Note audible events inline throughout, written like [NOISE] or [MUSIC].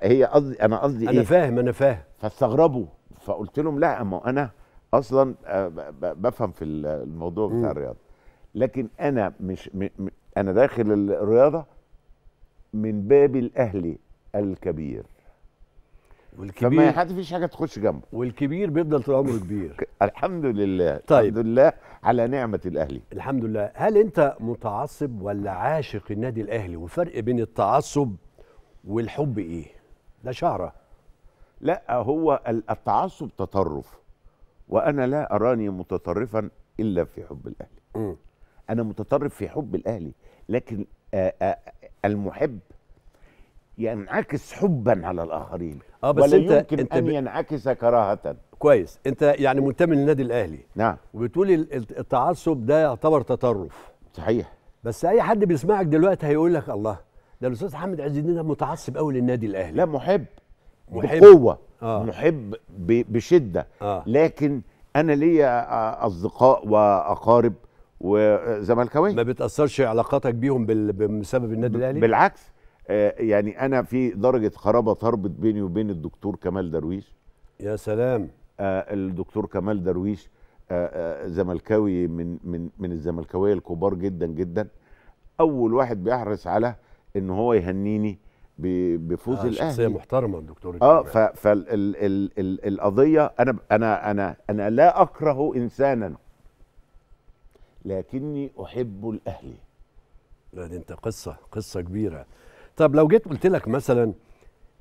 هي قصدي انا قصدي ايه انا فاهم انا فاهم فاستغربوا فقلت لهم لا ما انا اصلا آه، بفهم في الموضوع بتاع الرياضه لكن انا مش م... انا داخل الرياضه من باب الاهلي الكبير والكبير فما حد فيش حاجه تخش جنبه والكبير بيفضل طول عمره كبير [LAUGHS] الحمد لله طيب الحمد لله على نعمه الاهلي الحمد لله هل انت متعصب ولا عاشق النادي الاهلي وفرق بين التعصب والحب ايه ده شعره لا هو التعصب تطرف وانا لا اراني متطرفا الا في حب الاهلي انا متطرف في حب الاهلي لكن آآ آه، آآ آه، المحب ينعكس حبا على الاخرين آه بس ولا انت يمكن انت ان ينعكس كراهه كويس انت يعني منتمي للنادي الاهلي نعم وبتقول التعصب ده يعتبر تطرف صحيح بس اي حد بيسمعك دلوقتي هيقول لك الله ده الاستاذ حمد عز الدين ده متعصب قوي للنادي الاهلي لا محب محب بقوه آه. محب بشده آه. لكن انا ليا اصدقاء واقارب وزملكاويه ما بتاثرش علاقاتك بيهم بسبب النادي الاهلي بالعكس آه، يعني انا في درجه قرابه تربط بيني وبين الدكتور كمال درويش يا سلام آه، الدكتور كمال درويش آه، زملكاوي من من من الزملكاويه الكبار جدا جدا اول واحد بيحرص على ان هو يهنيني بفوز آه الاهلي شخصيه محترمه دكتور اه فالقضيه انا انا انا انا لا اكره انسانا لكني احب الاهلي لا دي انت قصه قصه كبيره طب لو جيت قلت لك مثلا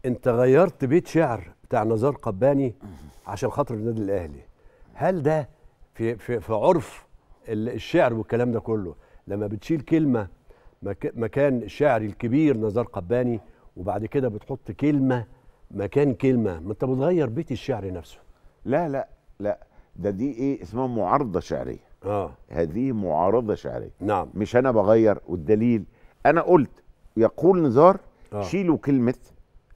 انت غيرت بيت شعر بتاع نزار قباني عشان خاطر النادي الاهلي هل ده في في, في عرف الشعر والكلام ده كله لما بتشيل كلمه مكان الشاعر الكبير نزار قباني وبعد كده بتحط كلمه مكان كلمه ما انت بتغير بيت الشعر نفسه لا لا لا ده دي ايه اسمها معارضه شعريه اه هذه معارضه شعريه نعم مش انا بغير والدليل انا قلت يقول نزار آه. شيلوا كلمه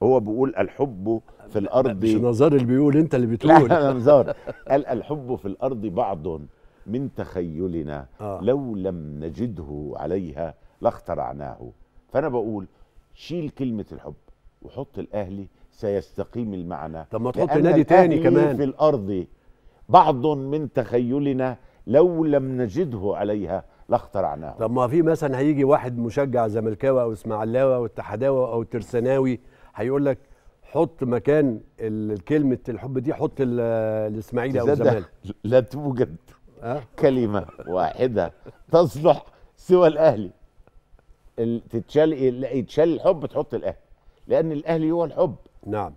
هو بيقول الحب في الارض مش نزار اللي بيقول انت اللي بتقول لا نزار قال الحب في الارض بعض من تخيلنا آه. لو لم نجده عليها لاخترعناه فانا بقول شيل كلمه الحب وحط الاهلي سيستقيم المعنى طب ما تحط نادي تاني كمان في الارض بعض من تخيلنا لو لم نجده عليها لاخترعناه طب ما في مثلا هيجي واحد مشجع زملكاوي او اسماعيلاوي او اتحداوي او ترساناوي هيقول لك حط مكان كلمه الحب دي حط الاسماعيلي او الزمالك لا توجد أه؟ كلمه واحده تصلح سوى الاهلي تتشال يتشال الحب تحط الاهلي لان الاهلي هو الحب نعم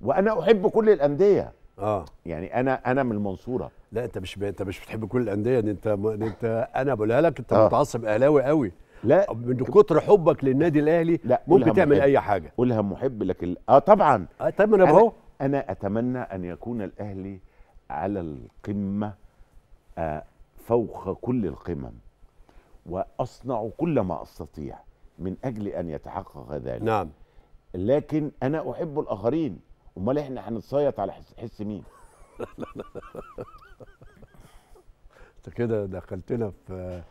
وانا احب كل الانديه اه يعني انا انا من المنصوره لا انت مش ب... انت مش بتحب كل الانديه انت م... انت [LAUGHS] انا بقولها لك انت آه. متعصب اهلاوي قوي لا من كتر حبك للنادي الاهلي لا ممكن تعمل محب. اي حاجه قولها محب لك ال... اه طبعا اه طب انا اهو انا اتمنى ان يكون الاهلي على القمه آه فوق كل القمم واصنع كل ما استطيع من اجل ان يتحقق ذلك نعم لكن انا احب الاخرين امال احنا هنتصيط على حس, حس مين [LAUGHS] انت كده دخلتنا في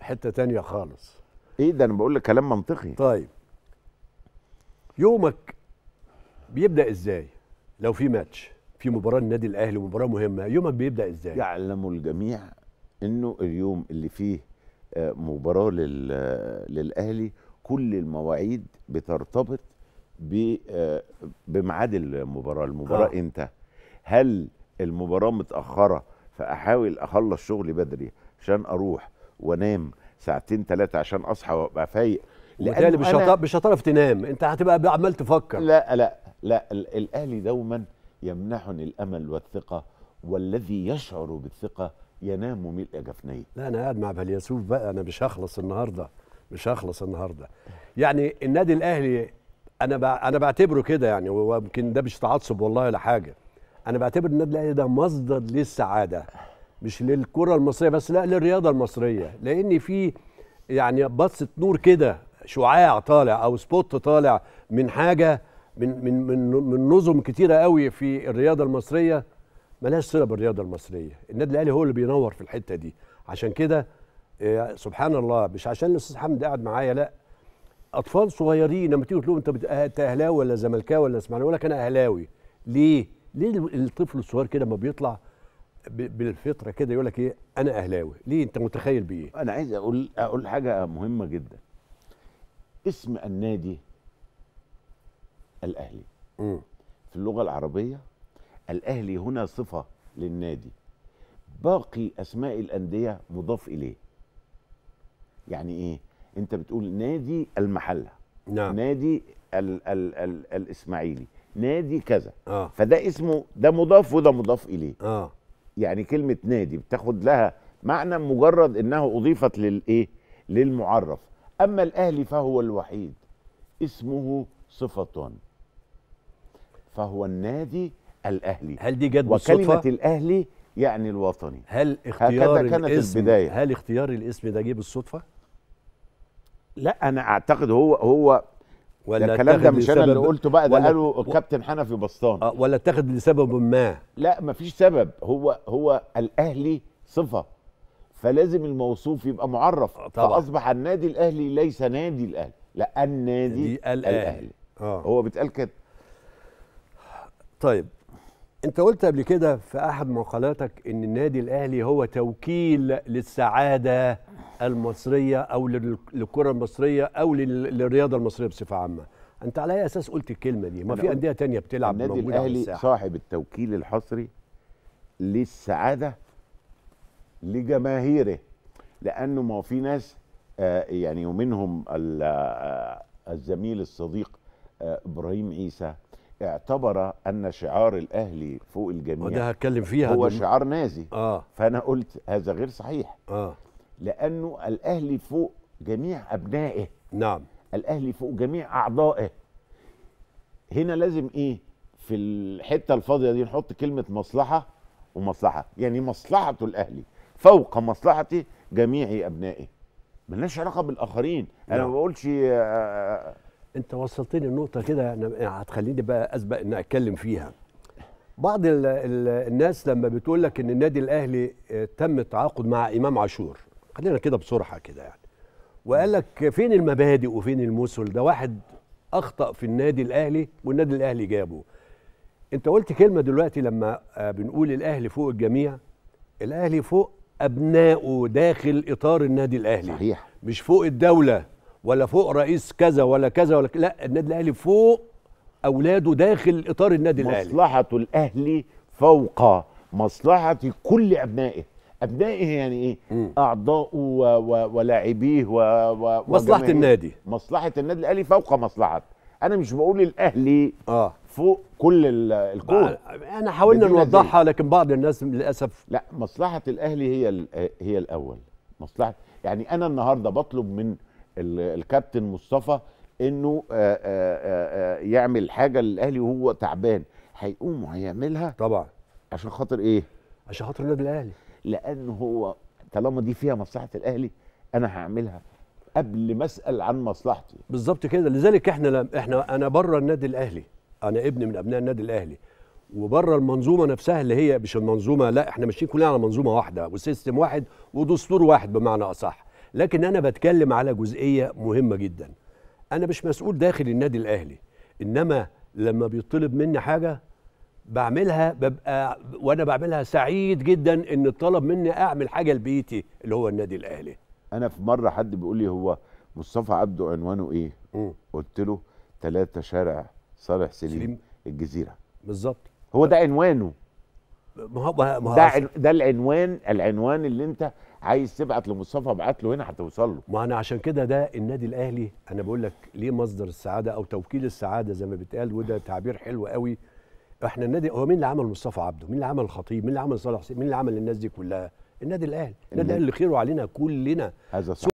حته تانية خالص ايه ده انا بقول لك كلام منطقي طيب يومك بيبدا ازاي لو في ماتش في مباراه النادي الاهلي مباراه مهمه يومك بيبدا ازاي يعلم الجميع انه اليوم اللي فيه مباراه للاهلي كل المواعيد بترتبط بميعاد المباراه المباراه آه. امتى هل المباراه متاخره فاحاول اخلص شغلي بدري عشان اروح وانام ساعتين ثلاثه عشان اصحى وابقى فايق لان مش مش هتعرف تنام انت هتبقى عمال تفكر لا لا لا الاهلي دوما يمنحني الامل والثقه والذي يشعر بالثقه ينام ملء جفنيه لا انا قاعد مع فيلسوف بقى انا مش هخلص النهارده مش هخلص النهارده يعني النادي الاهلي انا انا بعتبره كده يعني ويمكن ده مش تعصب والله ولا حاجه انا بعتبر النادي الاهلي ده مصدر للسعاده مش للكره المصريه بس لا للرياضه المصريه لان في يعني بصه نور كده شعاع طالع او سبوت طالع من حاجه من من من, من نظم كتيره قوي في الرياضه المصريه ملهاش صله بالرياضه المصريه النادي الاهلي هو اللي بينور في الحته دي عشان كده آه، سبحان الله مش عشان الاستاذ حمد قاعد معايا لا اطفال صغيرين لما تيجي تقول لهم أه-، انت اهلاوي ولا زملكاوي ولا اسماعيلاوي يقول لك انا اهلاوي ليه ليه الطفل الصغير كده ما بيطلع بالفطره كده يقول لك ايه انا اهلاوي ليه انت متخيل بايه انا عايز اقول اقول حاجه مهمه جدا اسم النادي الاهلي م. في اللغه العربيه الاهلي هنا صفه للنادي باقي اسماء الانديه مضاف اليه يعني ايه انت بتقول نادي المحله نعم. نادي الـ الـ الـ الاسماعيلي نادي كذا آه. فده اسمه ده مضاف وده مضاف اليه آه. يعني كلمه نادي بتاخد لها معنى مجرد انها اضيفت للايه للمعرف اما الاهلي فهو الوحيد اسمه صفه فهو النادي الأهلي هل دي جت بالصدفة؟ وكلمة الأهلي يعني الوطني هل اختيار هكذا كانت الاسم البداية هل اختيار الاسم ده جه بالصدفة؟ لا أنا أعتقد هو هو ولا ده الكلام ده مش انا اللي قلته بقى ده قاله الكابتن حنفي بسطان اه ولا اتخذ لسبب ما لا مفيش سبب هو هو الاهلي صفه فلازم الموصوف يبقى معرف آه، طبعا. فاصبح النادي الاهلي ليس نادي الاهلي لا النادي الاهلي, الأهلي. آه. هو بيتقال كده طيب انت قلت قبل كده في احد مقالاتك ان النادي الاهلي هو توكيل للسعاده المصريه او للكره المصريه او للرياضه المصريه بصفه عامه انت على اي اساس قلت الكلمه دي ما في انديه تانية بتلعب النادي الاهلي صاحب التوكيل الحصري للسعاده لجماهيره لانه ما في ناس آه، يعني ومنهم آه، الزميل الصديق آه، ابراهيم عيسى اعتبر ان شعار الاهلي فوق الجميع وده هتكلم فيها هو شعار نازي آه. فانا قلت هذا غير صحيح آه. لانه الاهلي فوق جميع ابنائه نعم الاهلي فوق جميع اعضائه هنا لازم ايه في الحته الفاضيه دي نحط كلمه مصلحه ومصلحه يعني مصلحه الاهلي فوق مصلحه جميع ابنائه ملناش علاقه بالاخرين انا نعم. ما بقولش آه، آه، آه، انت وصلتني لنقطه كده هتخليني بقى اسبق ان اتكلم فيها بعض الـ الـ الناس لما بتقول لك ان النادي الاهلي آه، تم التعاقد مع امام عاشور خلينا كده بسرعه كده يعني وقال لك فين المبادئ وفين المثل ده واحد اخطا في النادي الاهلي والنادي الاهلي جابه انت قلت كلمه دلوقتي لما آه، بنقول الاهلي فوق الجميع الاهلي فوق ابنائه داخل اطار النادي الاهلي صحيح مش فوق الدوله ولا فوق رئيس كذا ولا كذا ولا لا النادي الاهلي فوق اولاده داخل اطار النادي الاهلي مصلحه الاهلي فوق مصلحه كل ابنائه ابنائه يعني ايه اعضائه ولاعبيه و... و... مصلحه النادي مصلحه النادي الاهلي فوق مصلحه انا مش بقول الاهلي اه فوق كل الكون انا حاولنا نوضحها لكن بعض الناس للاسف لا مصلحه الاهلي هي هي الاول مصلحه يعني انا النهارده بطلب من الكابتن مصطفى انه آه، آه، آه، يعمل حاجه للاهلي وهو تعبان هيقوم هيعملها طبعا عشان خاطر ايه عشان خاطر النادي الاهلي لان هو طالما دي فيها مصلحه الاهلي انا هعملها قبل ما اسال عن مصلحتي بالظبط كده لذلك احنا لم احنا انا بره النادي الاهلي انا ابن من ابناء النادي الاهلي وبره المنظومه نفسها اللي هي مش المنظومه لا احنا ماشيين كلنا على منظومه واحده وسيستم واحد ودستور واحد بمعنى اصح لكن انا بتكلم على جزئيه مهمه جدا انا مش مسؤول داخل النادي الاهلي انما لما بيطلب مني حاجه بعملها ببقى وانا بعملها سعيد جدا ان طلب مني اعمل حاجه لبيتي اللي هو النادي الاهلي انا في مره حد بيقول لي هو مصطفى عبده عنوانه ايه م. قلت له ثلاثة شارع صالح سليم, سليم. الجزيره بالظبط هو ده عنوانه ما هو ده ده العنوان العنوان اللي انت عايز تبعت لمصطفى ابعت له هنا هتوصل له ما انا عشان كده ده النادي الاهلي انا بقول لك ليه مصدر السعاده او توكيل السعاده زي ما بيتقال وده تعبير حلو قوي احنا النادي هو مين اللي عمل مصطفى عبده مين اللي عمل الخطيب مين اللي عمل صالح حسين مين اللي عمل الناس دي كلها النادي الاهلي النادي الاهلي اللي خيره علينا كلنا هذا صح